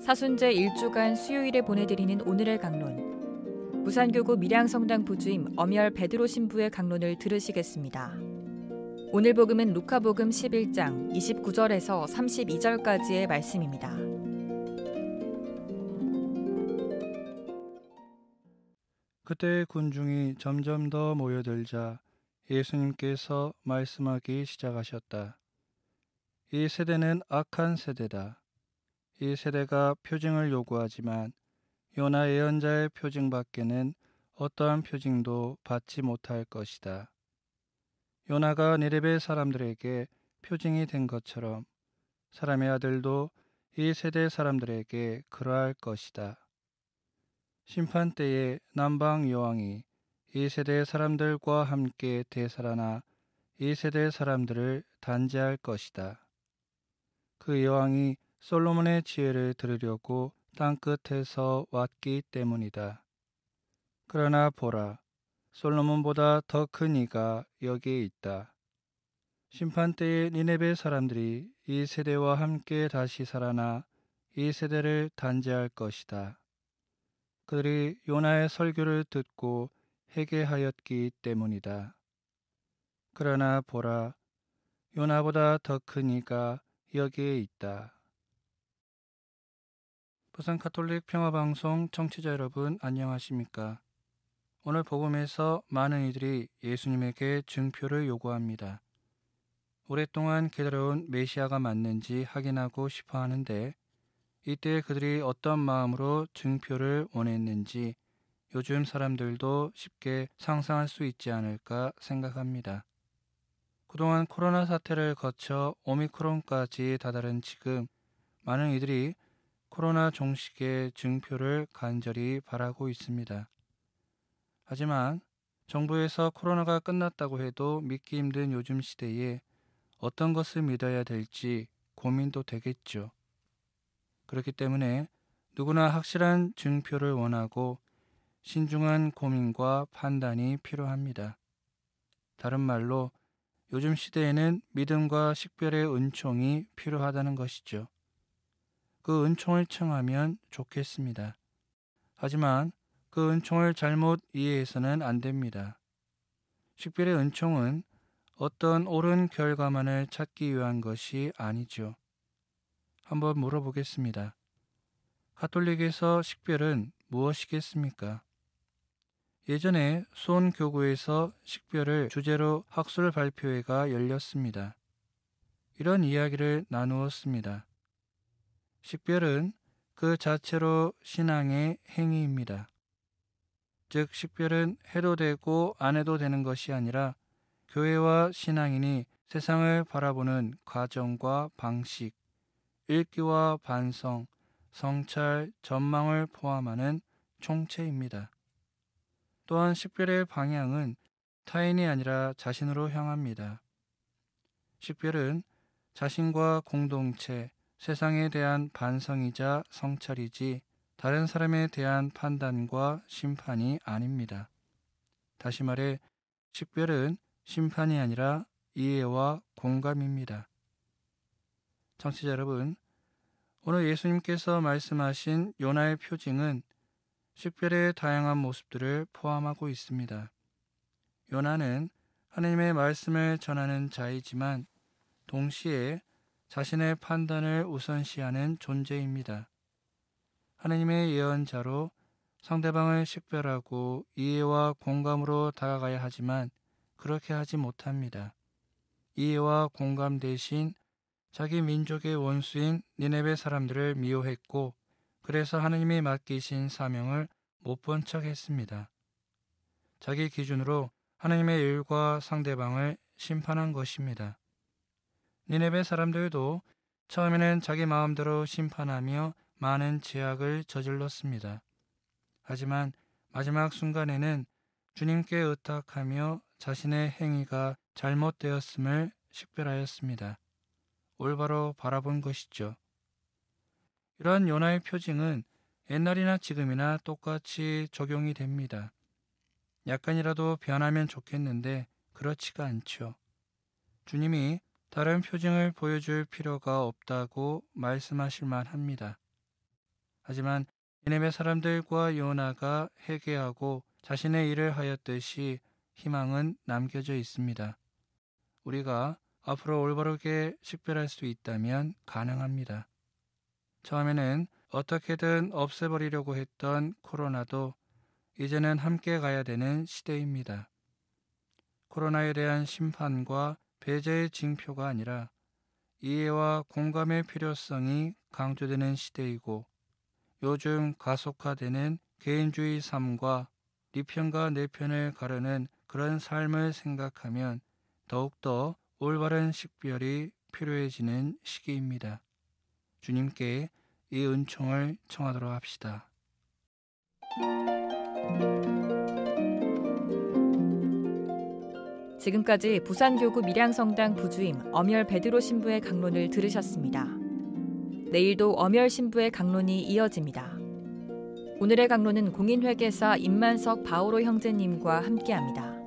사순제 일주간 수요일에 보내드리는 오늘의 강론. 부산교구 밀양성당 부주임 엄열 베드로 신부의 강론을 들으시겠습니다. 오늘 복음은 루카복음 11장 29절에서 32절까지의 말씀입니다. 그때 군중이 점점 더 모여들자 예수님께서 말씀하기 시작하셨다. 이 세대는 악한 세대다. 이 세대가 표징을 요구하지만 요나 예언자의 표징 밖에는 어떠한 표징도 받지 못할 것이다. 요나가 네레베 사람들에게 표징이 된 것처럼 사람의 아들도 이 세대 사람들에게 그러할 것이다. 심판 때에 남방 여왕이 이 세대 의 사람들과 함께 되살아나 이 세대 의 사람들을 단죄할 것이다. 그 여왕이 솔로몬의 지혜를 들으려고 땅끝에서 왔기 때문이다. 그러나 보라, 솔로몬보다 더 큰 이가 여기에 있다. 심판 때에 니네베 사람들이 이 세대와 함께 다시 살아나 이 세대를 단죄할 것이다. 그들이 요나의 설교를 듣고 회개하였기 때문이다. 그러나 보라, 요나보다 더 큰 이가 여기에 있다. 부산 카톨릭 평화방송 청취자 여러분 안녕하십니까? 오늘 복음에서 많은 이들이 예수님에게 증표를 요구합니다. 오랫동안 기다려온 메시아가 맞는지 확인하고 싶어 하는데 이때 그들이 어떤 마음으로 증표를 원했는지 요즘 사람들도 쉽게 상상할 수 있지 않을까 생각합니다. 그동안 코로나 사태를 거쳐 오미크론까지 다다른 지금 많은 이들이 코로나 종식의 증표를 간절히 바라고 있습니다. 하지만 정부에서 코로나가 끝났다고 해도 믿기 힘든 요즘 시대에 어떤 것을 믿어야 될지 고민도 되겠죠. 그렇기 때문에 누구나 확실한 증표를 원하고 신중한 고민과 판단이 필요합니다. 다른 말로 요즘 시대에는 믿음과 식별의 은총이 필요하다는 것이죠. 그 은총을 청하면 좋겠습니다. 하지만 그 은총을 잘못 이해해서는 안 됩니다. 식별의 은총은 어떤 옳은 결과만을 찾기 위한 것이 아니죠. 한번 물어보겠습니다. 가톨릭에서 식별은 무엇이겠습니까? 예전에 수원교구에서 식별을 주제로 학술 발표회가 열렸습니다. 이런 이야기를 나누었습니다. 식별은 그 자체로 신앙의 행위입니다. 즉, 식별은 해도 되고 안 해도 되는 것이 아니라 교회와 신앙인이 세상을 바라보는 과정과 방식, 읽기와 반성, 성찰, 전망을 포함하는 총체입니다. 또한 식별의 방향은 타인이 아니라 자신으로 향합니다. 식별은 자신과 공동체, 세상에 대한 반성이자 성찰이지 다른 사람에 대한 판단과 심판이 아닙니다. 다시 말해, 식별은 심판이 아니라 이해와 공감입니다. 청취자 여러분, 오늘 예수님께서 말씀하신 요나의 표징은 식별의 다양한 모습들을 포함하고 있습니다. 요나는 하나님의 말씀을 전하는 자이지만 동시에 자신의 판단을 우선시하는 존재입니다. 하나님의 예언자로 상대방을 식별하고 이해와 공감으로 다가가야 하지만 그렇게 하지 못합니다. 이해와 공감 대신 자기 민족의 원수인 니네베 사람들을 미워했고 그래서 하느님이 맡기신 사명을 못 본 척 했습니다. 자기 기준으로 하느님의 일과 상대방을 심판한 것입니다. 니네베 사람들도 처음에는 자기 마음대로 심판하며 많은 죄악을 저질렀습니다. 하지만 마지막 순간에는 주님께 의탁하며 자신의 행위가 잘못되었음을 식별하였습니다. 올바로 바라본 것이죠. 이러한 요나의 표징은 옛날이나 지금이나 똑같이 적용이 됩니다. 약간이라도 변하면 좋겠는데 그렇지가 않죠. 주님이 다른 표징을 보여줄 필요가 없다고 말씀하실 만합니다. 하지만 이네의 사람들과 요나가 회개하고 자신의 일을 하였듯이 희망은 남겨져 있습니다. 우리가 앞으로 올바르게 식별할 수 있다면 가능합니다. 처음에는 어떻게든 없애버리려고 했던 코로나도 이제는 함께 가야 되는 시대입니다. 코로나에 대한 심판과 배제의 징표가 아니라 이해와 공감의 필요성이 강조되는 시대이고 요즘 가속화되는 개인주의 삶과 네 편과 내 편을 가르는 그런 삶을 생각하면 더욱더 올바른 식별이 필요해지는 시기입니다. 주님께 이 은총을 청하도록 합시다. 지금까지 부산교구 밀양성당 부주임 엄열 베드로 신부의 강론을 들으셨습니다. 내일도 엄열 신부의 강론이 이어집니다. 오늘의 강론은 공인회계사 임만석 바오로 형제님과 함께합니다.